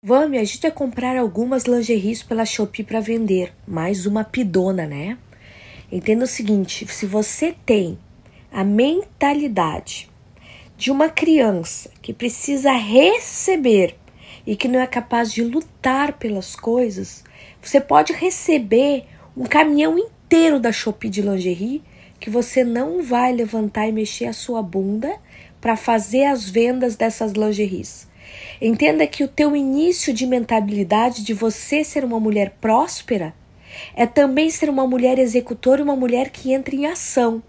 Vã, me gente a comprar algumas lingeries pela Shopee para vender. Mais uma pidona, né? Entenda o seguinte: se você tem a mentalidade de uma criança que precisa receber e que não é capaz de lutar pelas coisas, você pode receber um caminhão inteiro da Shopee de lingerie que você não vai levantar e mexer a sua bunda para fazer as vendas dessas lingeries. Entenda que o teu início de mentalidade de você ser uma mulher próspera é também ser uma mulher executora, uma mulher que entra em ação.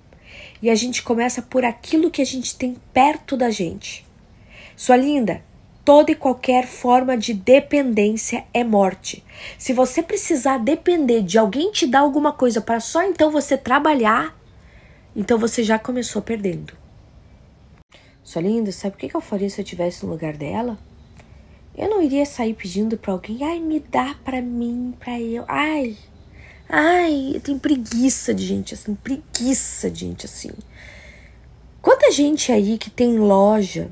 E a gente começa por aquilo que a gente tem perto da gente. Sua linda, toda e qualquer forma de dependência é morte. Se você precisar depender de alguém te dar alguma coisa para só então você trabalhar, então você já começou perdendo. Sua linda, sabe o que eu faria se eu tivesse no lugar dela? Eu não iria sair pedindo para alguém, ai, me dá para mim, para eu. Ai, ai, eu tenho preguiça de gente assim, preguiça de gente assim. Quanta gente aí que tem loja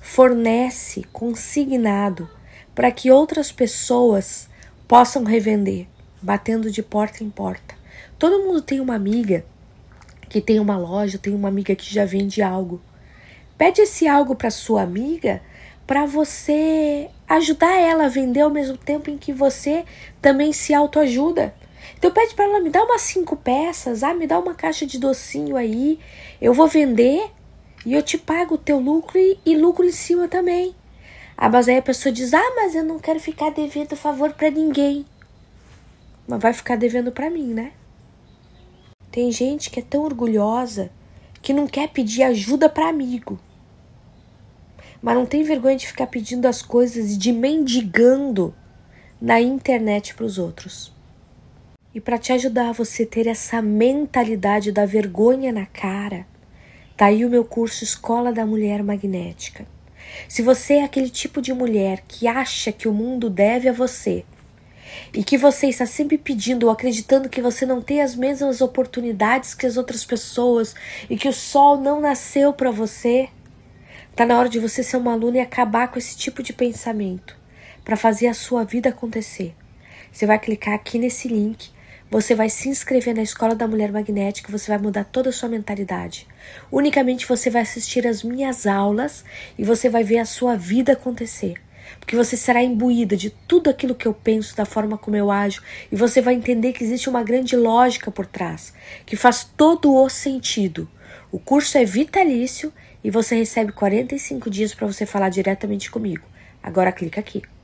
fornece consignado para que outras pessoas possam revender, batendo de porta em porta. Todo mundo tem uma amiga que tem uma loja, tem uma amiga que já vende algo. Pede esse algo para sua amiga para você ajudar ela a vender ao mesmo tempo em que você também se autoajuda. Então pede para ela me dar umas cinco peças, ah, me dá uma caixa de docinho aí, eu vou vender e eu te pago o teu lucro e, e lucro em cima também. Ah, mas aí a pessoa diz: "Ah, mas eu não quero ficar devendo favor para ninguém". Mas vai ficar devendo para mim, né? Tem gente que é tão orgulhosa que não quer pedir ajuda para amigo. Mas não tem vergonha de ficar pedindo as coisas e de mendigando na internet para os outros. E para te ajudar a você ter essa mentalidade da vergonha na cara, tá aí o meu curso Escola da Mulher Magnética. Se você é aquele tipo de mulher que acha que o mundo deve a você, e que você está sempre pedindo ou acreditando que você não tem as mesmas oportunidades que as outras pessoas e que o sol não nasceu para você, está na hora de você ser uma aluna e acabar com esse tipo de pensamento para fazer a sua vida acontecer. Você vai clicar aqui nesse link, você vai se inscrever na Escola da Mulher Magnética, você vai mudar toda a sua mentalidade. Unicamente você vai assistir as minhas aulas e você vai ver a sua vida acontecer porque você será imbuída de tudo aquilo que eu penso, da forma como eu ajo, e você vai entender que existe uma grande lógica por trás, que faz todo o sentido. O curso é vitalício e você recebe 45 dias para você falar diretamente comigo. Agora clica aqui.